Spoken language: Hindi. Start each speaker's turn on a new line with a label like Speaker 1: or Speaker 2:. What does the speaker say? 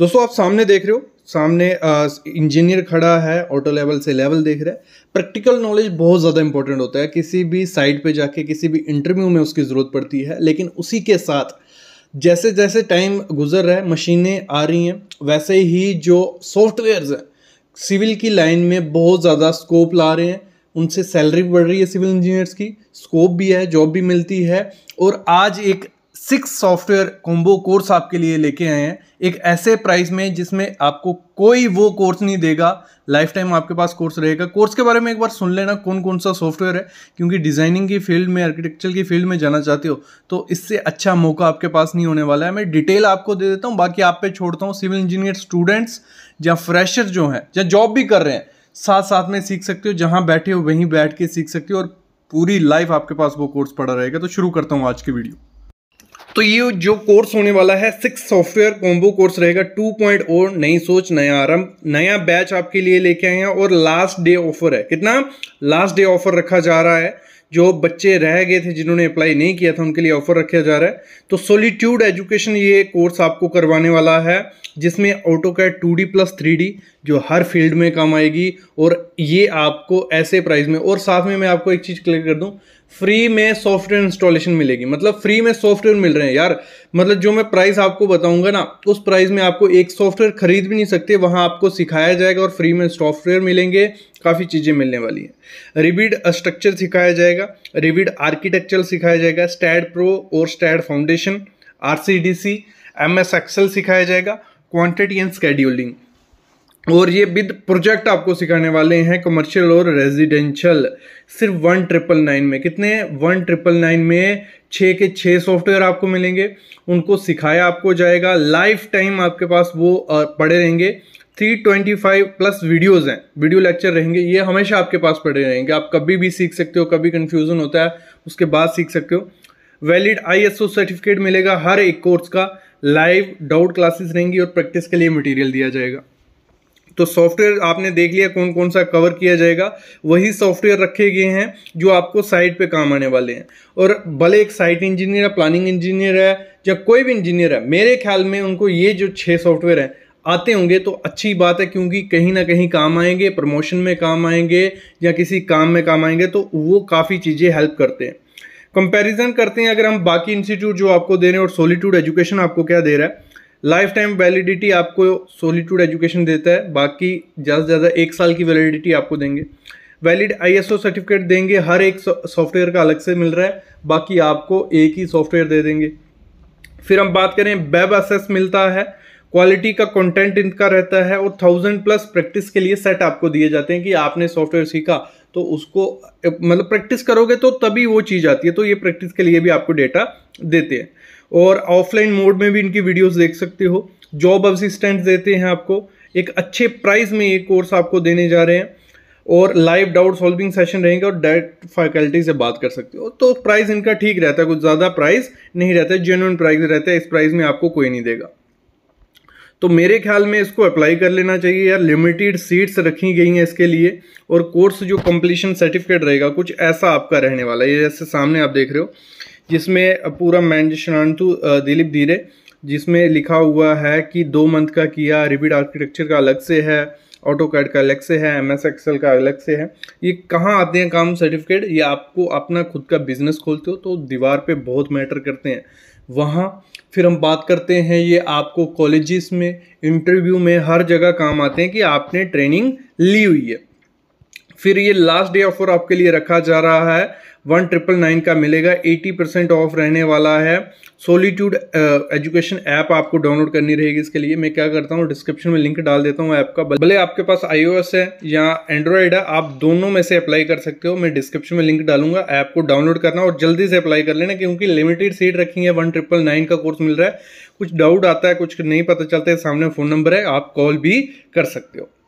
Speaker 1: दोस्तों आप सामने देख रहे हो सामने इंजीनियर खड़ा है ऑटो लेवल से लेवल देख रहा है प्रैक्टिकल नॉलेज बहुत ज़्यादा इंपॉर्टेंट होता है किसी भी साइट पे जाके किसी भी इंटरव्यू में उसकी ज़रूरत पड़ती है लेकिन उसी के साथ जैसे जैसे टाइम गुजर रहा है मशीनें आ रही हैं वैसे ही जो सॉफ्टवेयर्स हैं सिविल की लाइन में बहुत ज़्यादा स्कोप ला रहे हैं उनसे सैलरी बढ़ रही है सिविल इंजीनियर्स की स्कोप भी है जॉब भी मिलती है और आज एक सिक्स सॉफ्टवेयर कॉम्बो कोर्स आपके लिए लेके आए हैं एक ऐसे प्राइस में जिसमें आपको कोई वो कोर्स नहीं देगा लाइफ टाइम आपके पास कोर्स रहेगा कोर्स के बारे में एक बार सुन लेना कौन कौन सा सॉफ्टवेयर है क्योंकि डिज़ाइनिंग की फील्ड में आर्किटेक्चर की फील्ड में जाना चाहते हो तो इससे अच्छा मौका आपके पास नहीं होने वाला है मैं डिटेल आपको दे देता हूँ बाकी आप पे छोड़ता हूँ सिविल इंजीनियर स्टूडेंट्स या फ्रेशर जो हैं या जॉब भी कर रहे हैं साथ साथ में सीख सकते हो जहाँ बैठे हो वहीं बैठ के सीख सकते हो और पूरी लाइफ आपके पास वो कोर्स पड़ा रहेगा तो शुरू करता हूँ आज की वीडियो तो ये जो कोर्स होने वाला है सिक्स सॉफ्टवेयर कॉम्बो कोर्स रहेगा टू पॉइंट नई सोच नया आरंभ नया बैच आपके लिए लेके आए हैं और लास्ट डे ऑफर है कितना लास्ट डे ऑफर रखा जा रहा है जो बच्चे रह गए थे जिन्होंने अप्लाई नहीं किया था उनके लिए ऑफर रखा जा रहा है तो सोलिट्यूड एजुकेशन ये कोर्स आपको करवाने वाला है जिसमें AutoCAD two D plus three D जो हर फील्ड में काम आएगी और ये आपको ऐसे प्राइस में और साथ में मैं आपको एक चीज़ क्लियर कर दूँ फ्री में सॉफ्टवेयर इंस्टॉलेशन मिलेगी मतलब फ्री में सॉफ्टवेयर मिल रहे हैं यार मतलब जो मैं प्राइस आपको बताऊंगा ना उस प्राइस में आपको एक सॉफ्टवेयर खरीद भी नहीं सकते वहाँ आपको सिखाया जाएगा और फ्री में सॉफ्टवेयर मिलेंगे काफ़ी चीज़ें मिलने वाली हैं रिबिड स्ट्रक्चर सिखाया जाएगा रिबिड आर्किटेक्चर सिखाया जाएगा स्टैड प्रो और STAAD foundation R C D C M S सिखाया जाएगा क्वान्टिटी एंड स्केड्यूलिंग और ये विद प्रोजेक्ट आपको सिखाने वाले हैं कमर्शियल और रेजिडेंशियल सिर्फ वन ट्रिपल नाइन में कितने वन ट्रिपल नाइन में छः के छः सॉफ्टवेयर आपको मिलेंगे उनको सिखाया आपको जाएगा लाइफ टाइम आपके पास वो पड़े रहेंगे three twenty five plus videos हैं वीडियो लेक्चर रहेंगे ये हमेशा आपके पास पड़े रहेंगे आप कभी भी सीख सकते हो कभी कन्फ्यूज़न होता है उसके बाद सीख सकते हो वैलिड आई सर्टिफिकेट मिलेगा हर एक कोर्स का लाइव डाउट क्लासेस रहेंगी और प्रैक्टिस के लिए मटीरियल दिया जाएगा तो सॉफ्टवेयर आपने देख लिया कौन कौन सा कवर किया जाएगा वही सॉफ्टवेयर रखे गए हैं जो आपको साइट पे काम आने वाले हैं और भले एक साइट इंजीनियर है प्लानिंग इंजीनियर है या कोई भी इंजीनियर है मेरे ख्याल में उनको ये जो छः सॉफ्टवेयर हैं आते होंगे तो अच्छी बात है क्योंकि कहीं ना कहीं काम आएंगे प्रमोशन में काम आएंगे या किसी काम में काम आएंगे तो वो काफ़ी चीज़ें हेल्प करते हैं कंपैरिजन करते हैं अगर हम बाकी इंस्टीट्यूट जो आपको दे रहे हैं और सॉलिट्यूड एजुकेशन आपको क्या दे रहा है लाइफ टाइम वैलिडिटी आपको सोलिट्यूड एजुकेशन देता है बाकी ज़्यादा से ज़्यादा एक साल की वैलिडिटी आपको देंगे वैलिड आईएसओ सर्टिफिकेट देंगे हर एक सॉफ्टवेयर का अलग से मिल रहा है बाकी आपको एक ही सॉफ्टवेयर दे देंगे फिर हम बात करें वेब एसेस मिलता है क्वालिटी का कंटेंट इनका रहता है और थाउजेंड प्लस प्रैक्टिस के लिए सेट आपको दिए जाते हैं कि आपने सॉफ्टवेयर सीखा तो उसको मतलब प्रैक्टिस करोगे तो तभी वो चीज़ आती है तो ये प्रैक्टिस के लिए भी आपको डेटा देते हैं और ऑफलाइन मोड में भी इनकी वीडियोस देख सकते हो जॉब असिस्टेंट देते हैं आपको एक अच्छे प्राइस में ये कोर्स आपको देने जा रहे हैं और लाइव डाउट सॉल्विंग सेशन रहेंगे और डायरेक्ट फैकल्टी से बात कर सकते हो तो प्राइस इनका ठीक रहता है कुछ ज़्यादा प्राइस नहीं रहता है जेन्यून प्राइस रहता है इस प्राइस में आपको कोई नहीं देगा तो मेरे ख्याल में इसको अप्लाई कर लेना चाहिए यार लिमिटेड सीट्स रखी गई हैं इसके लिए और कोर्स जो कंप्लीशन सर्टिफिकेट रहेगा कुछ ऐसा आपका रहने वाला है जैसे सामने आप देख रहे हो जिसमें पूरा मैं दिलीप धीरे जिसमें लिखा हुआ है कि दो मंथ का किया रिपीड आर्किटेक्चर का अलग से है ऑटो कैड का अलग से है एम एस एक्सएल का अलग से है ये कहाँ आते हैं काम सर्टिफिकेट ये आपको अपना खुद का बिजनेस खोलते हो तो दीवार पे बहुत मैटर करते हैं वहाँ फिर हम बात करते हैं ये आपको कॉलेजेस में इंटरव्यू में हर जगह काम आते हैं कि आपने ट्रेनिंग ली हुई है फिर ये लास्ट डे ऑफर आपके लिए रखा जा रहा है वन ट्रिपल नाइन का मिलेगा एटी परसेंट ऑफ रहने वाला है सोलीट्यूड एजुकेशन ऐप आपको डाउनलोड करनी रहेगी इसके लिए मैं क्या करता हूँ डिस्क्रिप्शन में लिंक डाल देता हूँ ऐप का भले आपके पास आईओएस है या एंड्रॉयड है आप दोनों में से अप्लाई कर सकते हो मैं डिस्क्रिप्शन में लिंक डालूंगा ऐप को डाउनलोड करना और जल्दी से अप्लाई कर लेना क्योंकि लिमिटेड सीट रखी है वन ट्रिपल नाइन का कोर्स मिल रहा है कुछ डाउट आता है कुछ नहीं पता चलता है सामने फ़ोन नंबर है आप कॉल भी कर सकते हो